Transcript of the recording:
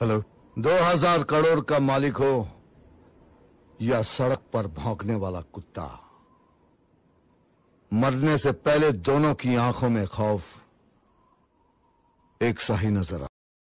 hello दो हजार करोड़ का मालिक हो या सड़क पर भौंकने वाला कुत्ता मरने से पहले दोनों की आंखों में खौफ एक सा ही नजर आ